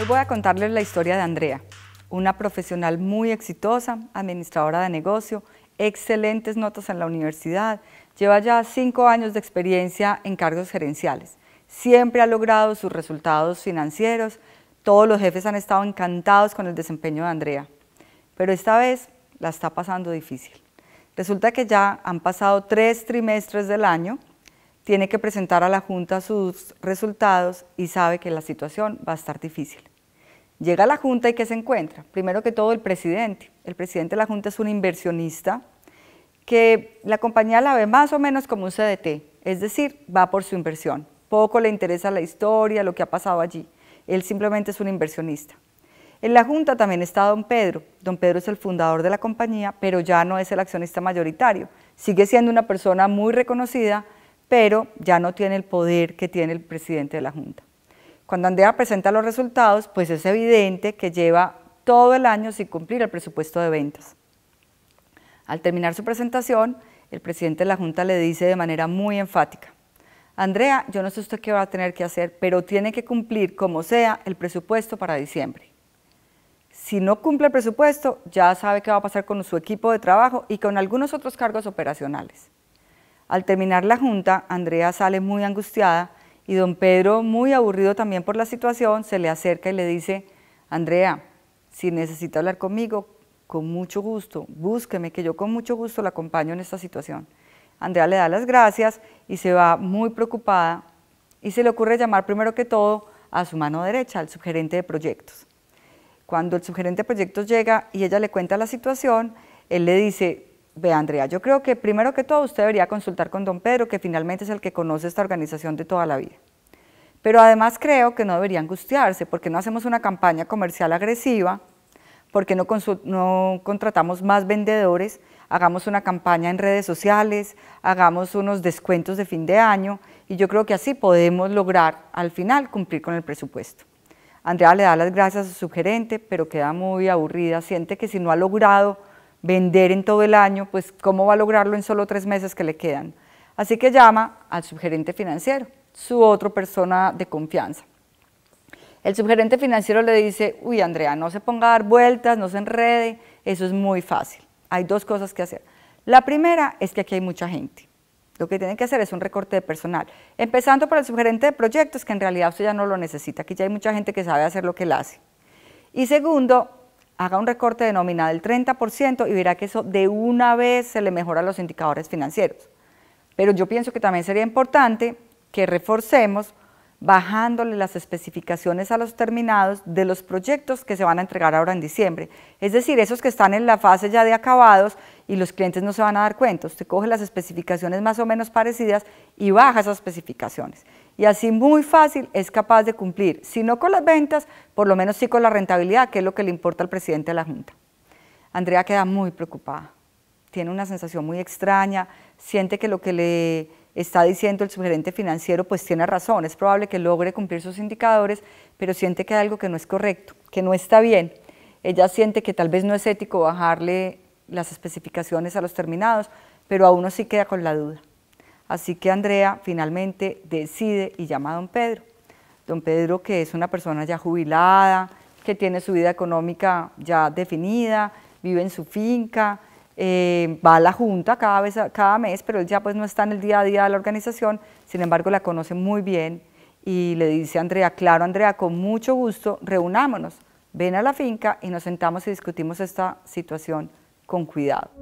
Hoy voy a contarles la historia de Andrea, una profesional muy exitosa, administradora de negocio, excelentes notas en la universidad, lleva ya cinco años de experiencia en cargos gerenciales. Siempre ha logrado sus resultados financieros, todos los jefes han estado encantados con el desempeño de Andrea, pero esta vez la está pasando difícil. Resulta que ya han pasado tres trimestres del año, tiene que presentar a la Junta sus resultados y sabe que la situación va a estar difícil. Llega a la Junta y ¿qué se encuentra? Primero que todo el presidente. El presidente de la Junta es un inversionista que la compañía la ve más o menos como un CDT, es decir, va por su inversión. Poco le interesa la historia, lo que ha pasado allí. Él simplemente es un inversionista. En la Junta también está don Pedro. Don Pedro es el fundador de la compañía, pero ya no es el accionista mayoritario. Sigue siendo una persona muy reconocida, pero ya no tiene el poder que tiene el presidente de la Junta. Cuando Andrea presenta los resultados, pues es evidente que lleva todo el año sin cumplir el presupuesto de ventas. Al terminar su presentación, el presidente de la Junta le dice de manera muy enfática, Andrea, yo no sé usted qué va a tener que hacer, pero tiene que cumplir como sea el presupuesto para diciembre. Si no cumple el presupuesto, ya sabe qué va a pasar con su equipo de trabajo y con algunos otros cargos operacionales. Al terminar la junta, Andrea sale muy angustiada y don Pedro, muy aburrido también por la situación, se le acerca y le dice, Andrea, si necesita hablar conmigo, con mucho gusto, búsqueme, que yo con mucho gusto la acompaño en esta situación. Andrea le da las gracias y se va muy preocupada y se le ocurre llamar primero que todo a su mano derecha, al sugerente de proyectos. Cuando el sugerente de proyectos llega y ella le cuenta la situación, él le dice, Vea, Andrea, yo creo que primero que todo usted debería consultar con don Pedro, que finalmente es el que conoce esta organización de toda la vida. Pero además creo que no debería angustiarse porque no hacemos una campaña comercial agresiva, porque no, no contratamos más vendedores, hagamos una campaña en redes sociales, hagamos unos descuentos de fin de año y yo creo que así podemos lograr al final cumplir con el presupuesto. Andrea le da las gracias a su gerente, pero queda muy aburrida, siente que si no ha logrado vender en todo el año, pues cómo va a lograrlo en solo tres meses que le quedan. Así que llama al subgerente financiero, su otra persona de confianza. El subgerente financiero le dice, uy Andrea, no se ponga a dar vueltas, no se enrede, eso es muy fácil. Hay dos cosas que hacer. La primera es que aquí hay mucha gente. Lo que tienen que hacer es un recorte de personal. Empezando por el subgerente de proyectos, que en realidad usted ya no lo necesita, aquí ya hay mucha gente que sabe hacer lo que él hace. Y segundo, haga un recorte denominado el del 30% y verá que eso de una vez se le mejora los indicadores financieros. Pero yo pienso que también sería importante que reforcemos bajándole las especificaciones a los terminados de los proyectos que se van a entregar ahora en diciembre. Es decir, esos que están en la fase ya de acabados y los clientes no se van a dar cuenta. Usted coge las especificaciones más o menos parecidas y baja esas especificaciones. Y así muy fácil es capaz de cumplir, si no con las ventas, por lo menos sí con la rentabilidad, que es lo que le importa al presidente de la Junta. Andrea queda muy preocupada, tiene una sensación muy extraña, siente que lo que le está diciendo el subgerente financiero, pues tiene razón, es probable que logre cumplir sus indicadores, pero siente que hay algo que no es correcto, que no está bien. Ella siente que tal vez no es ético bajarle las especificaciones a los terminados, pero aún uno sí queda con la duda. Así que Andrea finalmente decide y llama a don Pedro. Don Pedro, que es una persona ya jubilada, que tiene su vida económica ya definida, vive en su finca, eh, va a la junta cada, cada mes, pero él ya pues no está en el día a día de la organización, sin embargo la conoce muy bien y le dice a Andrea, claro Andrea, con mucho gusto, reunámonos, ven a la finca y nos sentamos y discutimos esta situación con cuidado.